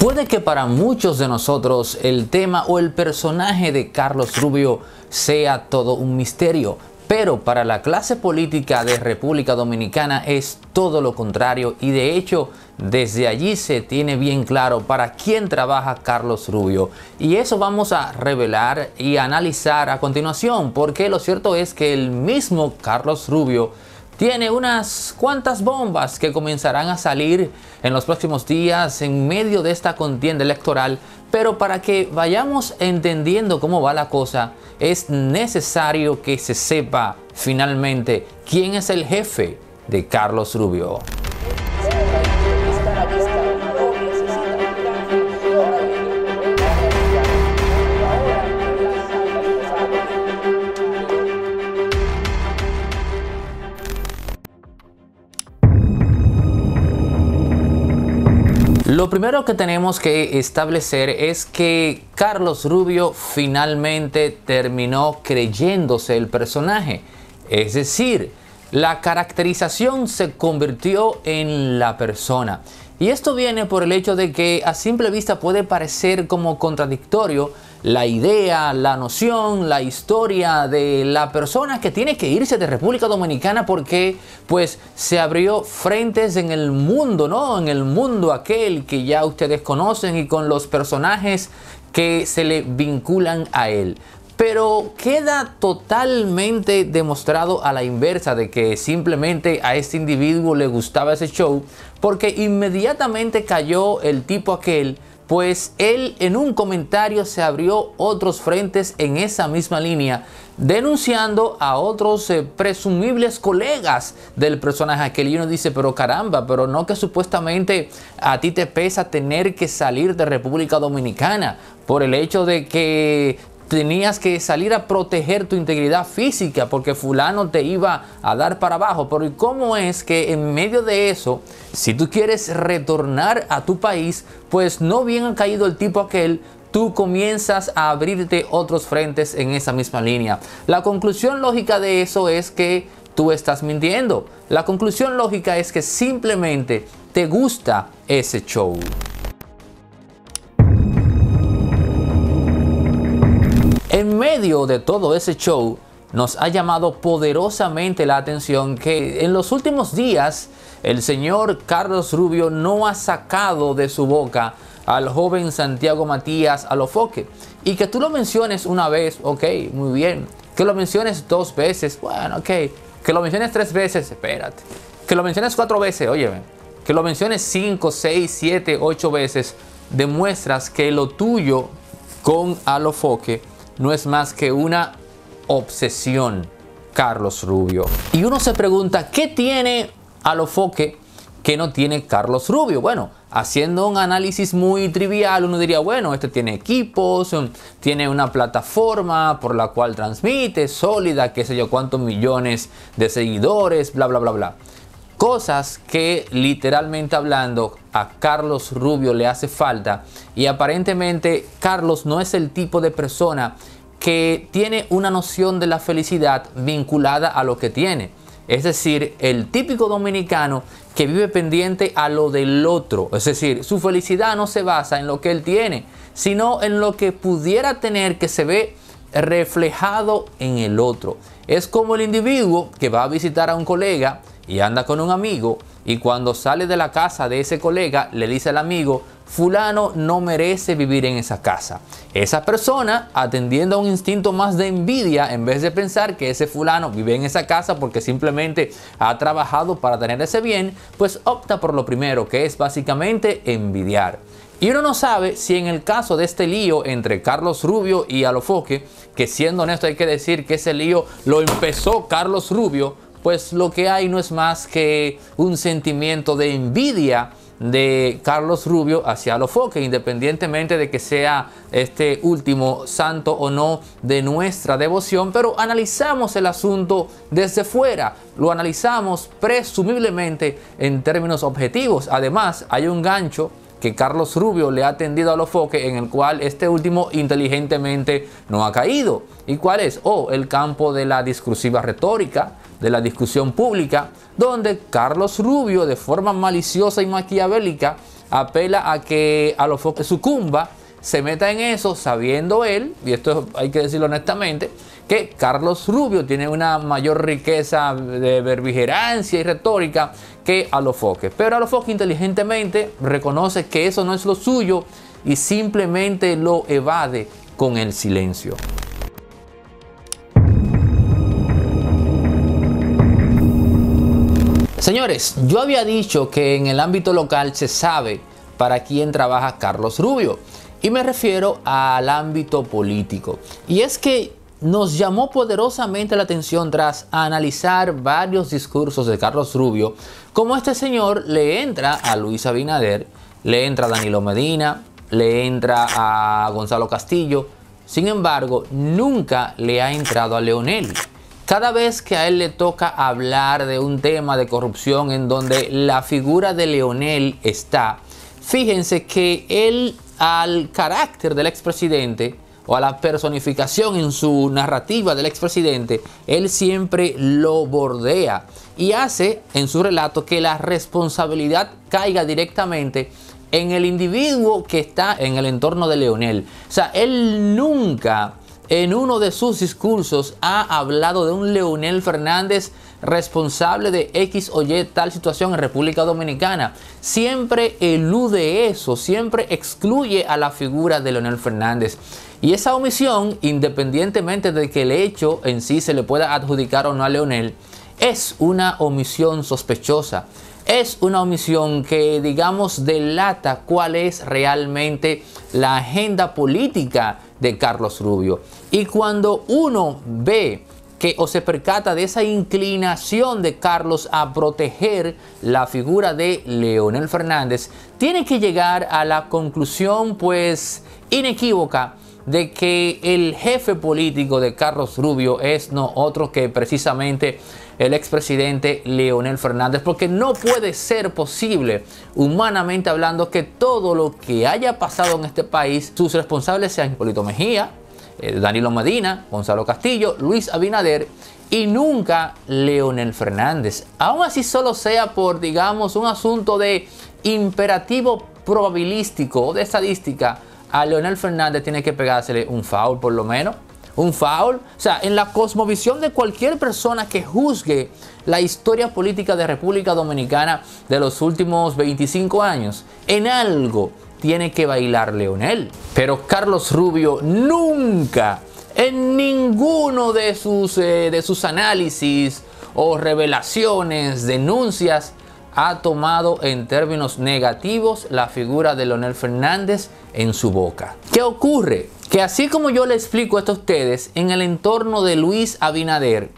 Puede que para muchos de nosotros el tema o el personaje de Carlos Rubio sea todo un misterio, pero para la clase política de República Dominicana es todo lo contrario y de hecho desde allí se tiene bien claro para quién trabaja Carlos Rubio. Y eso vamos a revelar y analizar a continuación porque lo cierto es que el mismo Carlos Rubio tiene unas cuantas bombas que comenzarán a salir en los próximos días en medio de esta contienda electoral, pero para que vayamos entendiendo cómo va la cosa, es necesario que se sepa finalmente quién es el jefe de Carlos Rubio. Lo primero que tenemos que establecer es que Carlos Rubio finalmente terminó creyéndose el personaje. Es decir, la caracterización se convirtió en la persona. Y esto viene por el hecho de que a simple vista puede parecer como contradictorio la idea, la noción, la historia de la persona que tiene que irse de República Dominicana porque pues se abrió frentes en el mundo, ¿no? En el mundo aquel que ya ustedes conocen y con los personajes que se le vinculan a él. Pero queda totalmente demostrado a la inversa de que simplemente a este individuo le gustaba ese show porque inmediatamente cayó el tipo aquel pues él en un comentario se abrió otros frentes en esa misma línea, denunciando a otros eh, presumibles colegas del personaje. Aquel y uno dice, pero caramba, pero no que supuestamente a ti te pesa tener que salir de República Dominicana por el hecho de que tenías que salir a proteger tu integridad física porque fulano te iba a dar para abajo. Pero ¿cómo es que en medio de eso, si tú quieres retornar a tu país, pues no bien ha caído el tipo aquel, tú comienzas a abrirte otros frentes en esa misma línea. La conclusión lógica de eso es que tú estás mintiendo. La conclusión lógica es que simplemente te gusta ese show. En medio de todo ese show, nos ha llamado poderosamente la atención que en los últimos días el señor Carlos Rubio no ha sacado de su boca al joven Santiago Matías Alofoque. Y que tú lo menciones una vez, ok, muy bien. Que lo menciones dos veces, bueno, ok. Que lo menciones tres veces, espérate. Que lo menciones cuatro veces, oye, Que lo menciones cinco, seis, siete, ocho veces, demuestras que lo tuyo con Alofoque no es más que una obsesión, Carlos Rubio. Y uno se pregunta, ¿qué tiene Foque que no tiene Carlos Rubio? Bueno, haciendo un análisis muy trivial, uno diría, bueno, este tiene equipos, um, tiene una plataforma por la cual transmite, sólida, qué sé yo, cuántos millones de seguidores, bla, bla, bla, bla. Cosas que literalmente hablando a Carlos Rubio le hace falta. Y aparentemente Carlos no es el tipo de persona que tiene una noción de la felicidad vinculada a lo que tiene. Es decir, el típico dominicano que vive pendiente a lo del otro. Es decir, su felicidad no se basa en lo que él tiene, sino en lo que pudiera tener que se ve reflejado en el otro. Es como el individuo que va a visitar a un colega y anda con un amigo y cuando sale de la casa de ese colega le dice al amigo, fulano no merece vivir en esa casa. Esa persona, atendiendo a un instinto más de envidia, en vez de pensar que ese fulano vive en esa casa porque simplemente ha trabajado para tener ese bien, pues opta por lo primero, que es básicamente envidiar. Y uno no sabe si en el caso de este lío entre Carlos Rubio y Alofoque, que siendo honesto hay que decir que ese lío lo empezó Carlos Rubio, pues lo que hay no es más que un sentimiento de envidia de Carlos Rubio hacia Lofoque, independientemente de que sea este último santo o no de nuestra devoción, pero analizamos el asunto desde fuera, lo analizamos presumiblemente en términos objetivos. Además, hay un gancho que Carlos Rubio le ha tendido a Lofoque en el cual este último inteligentemente no ha caído. ¿Y cuál es? O oh, el campo de la discursiva retórica, de la discusión pública, donde Carlos Rubio, de forma maliciosa y maquiavélica, apela a que a los sucumba, se meta en eso sabiendo él, y esto hay que decirlo honestamente, que Carlos Rubio tiene una mayor riqueza de verbigerancia y retórica que a Pero a inteligentemente reconoce que eso no es lo suyo y simplemente lo evade con el silencio. Señores, yo había dicho que en el ámbito local se sabe para quién trabaja Carlos Rubio. Y me refiero al ámbito político. Y es que nos llamó poderosamente la atención tras analizar varios discursos de Carlos Rubio, cómo este señor le entra a Luis Abinader, le entra a Danilo Medina, le entra a Gonzalo Castillo, sin embargo, nunca le ha entrado a Leonel. Cada vez que a él le toca hablar de un tema de corrupción en donde la figura de Leonel está, fíjense que él al carácter del expresidente o a la personificación en su narrativa del expresidente, él siempre lo bordea y hace en su relato que la responsabilidad caiga directamente en el individuo que está en el entorno de Leonel. O sea, él nunca en uno de sus discursos ha hablado de un Leonel Fernández responsable de X o Y tal situación en República Dominicana. Siempre elude eso, siempre excluye a la figura de Leonel Fernández. Y esa omisión, independientemente de que el hecho en sí se le pueda adjudicar o no a Leonel, es una omisión sospechosa. Es una omisión que, digamos, delata cuál es realmente la agenda política de Carlos Rubio. Y cuando uno ve que o se percata de esa inclinación de Carlos a proteger la figura de Leonel Fernández, tiene que llegar a la conclusión pues inequívoca de que el jefe político de Carlos Rubio es no otro que precisamente el expresidente Leonel Fernández, porque no puede ser posible, humanamente hablando, que todo lo que haya pasado en este país, sus responsables sean Hipólito Mejía, eh, Danilo Medina, Gonzalo Castillo, Luis Abinader y nunca Leonel Fernández. Aún así solo sea por, digamos, un asunto de imperativo probabilístico o de estadística, a Leonel Fernández tiene que pegársele un foul por lo menos un foul. O sea, en la cosmovisión de cualquier persona que juzgue la historia política de República Dominicana de los últimos 25 años, en algo tiene que bailar Leonel. Pero Carlos Rubio nunca, en ninguno de sus, eh, de sus análisis o revelaciones, denuncias, ha tomado en términos negativos la figura de Leonel Fernández en su boca. ¿Qué ocurre? Que así como yo le explico esto a ustedes, en el entorno de Luis Abinader,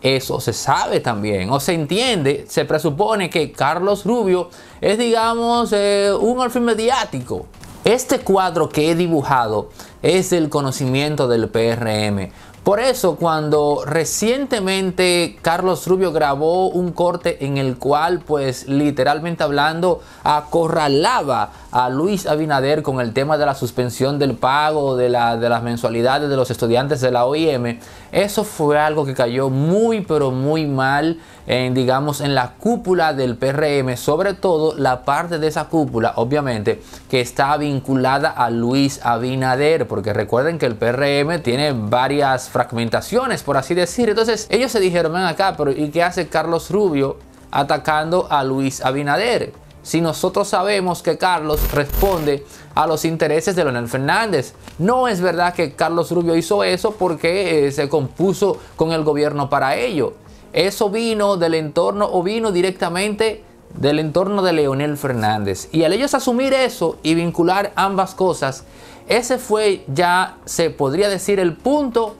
eso se sabe también, o se entiende, se presupone que Carlos Rubio es, digamos, eh, un alfil mediático. Este cuadro que he dibujado es del conocimiento del PRM, por eso cuando recientemente Carlos Rubio grabó un corte en el cual pues literalmente hablando acorralaba a Luis Abinader con el tema de la suspensión del pago de, las mensualidades de los estudiantes de la OIM, eso fue algo que cayó muy pero muy mal en digamos en la cúpula del PRM, sobre todo la parte de esa cúpula obviamente que está vinculada a Luis Abinader, porque recuerden que el PRM tiene varias fragmentaciones, por así decir. Entonces ellos se dijeron, ven acá, pero ¿y qué hace Carlos Rubio atacando a Luis Abinader? Si nosotros sabemos que Carlos responde a los intereses de Leonel Fernández. No es verdad que Carlos Rubio hizo eso porque eh, se compuso con el gobierno para ello. Eso vino del entorno o vino directamente del entorno de Leonel Fernández. Y al ellos asumir eso y vincular ambas cosas, ese fue ya, se podría decir, el punto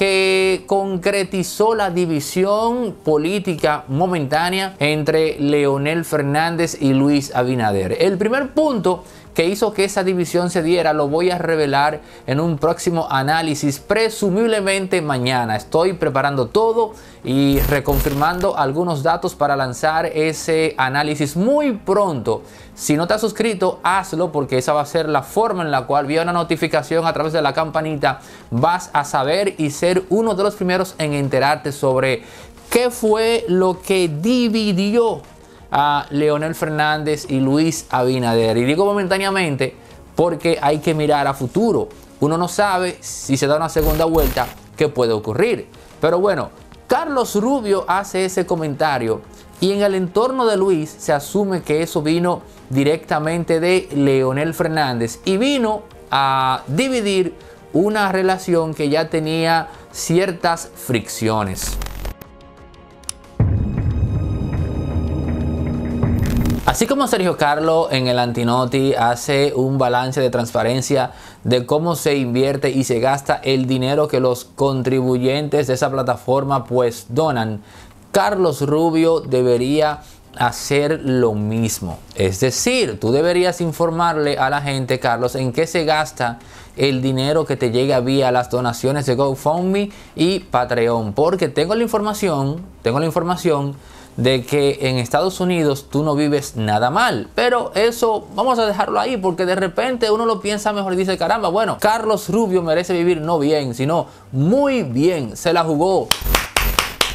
que concretizó la división política momentánea entre Leonel Fernández y Luis Abinader. El primer punto ¿Qué hizo que esa división se diera lo voy a revelar en un próximo análisis, presumiblemente mañana. Estoy preparando todo y reconfirmando algunos datos para lanzar ese análisis muy pronto. Si no te has suscrito, hazlo porque esa va a ser la forma en la cual vía una notificación a través de la campanita vas a saber y ser uno de los primeros en enterarte sobre qué fue lo que dividió a Leonel Fernández y Luis Abinader. Y digo momentáneamente porque hay que mirar a futuro. Uno no sabe si se da una segunda vuelta qué puede ocurrir. Pero bueno, Carlos Rubio hace ese comentario y en el entorno de Luis se asume que eso vino directamente de Leonel Fernández y vino a dividir una relación que ya tenía ciertas fricciones. Así como Sergio Carlo en el Antinoti hace un balance de transparencia de cómo se invierte y se gasta el dinero que los contribuyentes de esa plataforma pues donan, Carlos Rubio debería hacer lo mismo. Es decir, tú deberías informarle a la gente, Carlos, en qué se gasta el dinero que te llega vía las donaciones de GoFundMe y Patreon. Porque tengo la información, tengo la información de que en Estados Unidos tú no vives nada mal. Pero eso vamos a dejarlo ahí porque de repente uno lo piensa mejor y dice, caramba, bueno, Carlos Rubio merece vivir no bien, sino muy bien. Se la jugó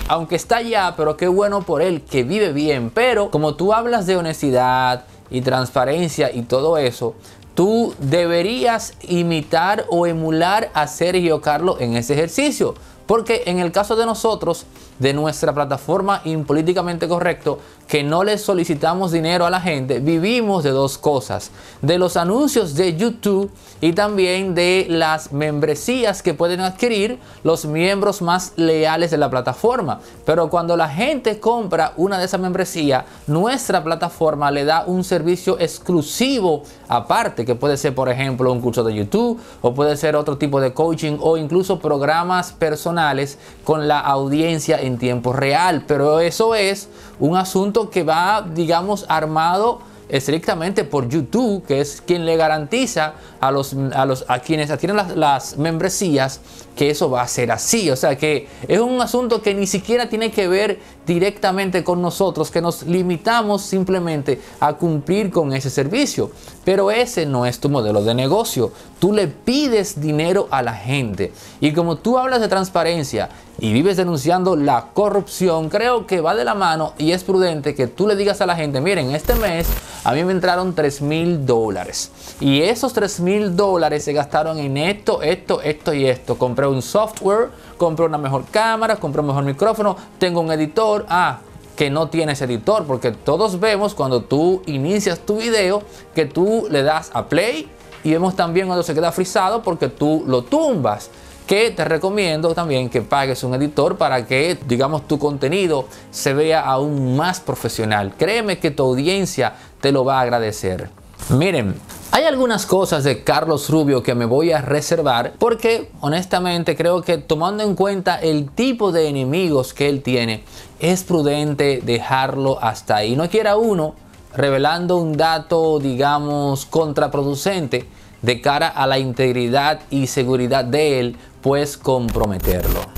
aunque está ya, pero qué bueno por él que vive bien. Pero como tú hablas de honestidad y transparencia y todo eso, tú deberías imitar o emular a Sergio Carlos en ese ejercicio. Porque en el caso de nosotros, de nuestra plataforma Impolíticamente Correcto, que no le solicitamos dinero a la gente, vivimos de dos cosas, de los anuncios de YouTube y también de las membresías que pueden adquirir los miembros más leales de la plataforma. Pero cuando la gente compra una de esas membresías, nuestra plataforma le da un servicio exclusivo aparte, que puede ser por ejemplo un curso de YouTube o puede ser otro tipo de coaching o incluso programas personales con la audiencia en tiempo real, pero eso es un asunto que va, digamos, armado estrictamente por YouTube, que es quien le garantiza a, los, a, los, a quienes tienen las, las, membresías que eso va a ser así. O sea que es un asunto que ni siquiera tiene que ver directamente con nosotros que nos limitamos simplemente a cumplir con ese servicio. Pero ese no es tu modelo de negocio. Tú le pides dinero a la gente. Y como tú hablas de transparencia y vives denunciando la corrupción, creo que va de la mano y es prudente que tú le digas a la gente, miren, este mes a mí me entraron 3 mil dólares. Y esos 3 mil dólares se gastaron en esto, esto, esto y esto. Compré un software, compré una mejor cámara, compré un mejor micrófono, tengo un editor a que no tienes editor, porque todos vemos cuando tú inicias tu video que tú le das a play y vemos también cuando se queda frisado porque tú lo tumbas. Que te recomiendo también que pagues un editor para que, digamos, tu contenido se vea aún más profesional. Créeme que tu audiencia te lo va a agradecer. Miren, hay algunas cosas de Carlos Rubio que me voy a reservar porque honestamente creo que tomando en cuenta el tipo de enemigos que él tiene, es prudente dejarlo hasta ahí. No quiera uno revelando un dato, digamos, contraproducente de cara a la integridad y seguridad de él, pues comprometerlo.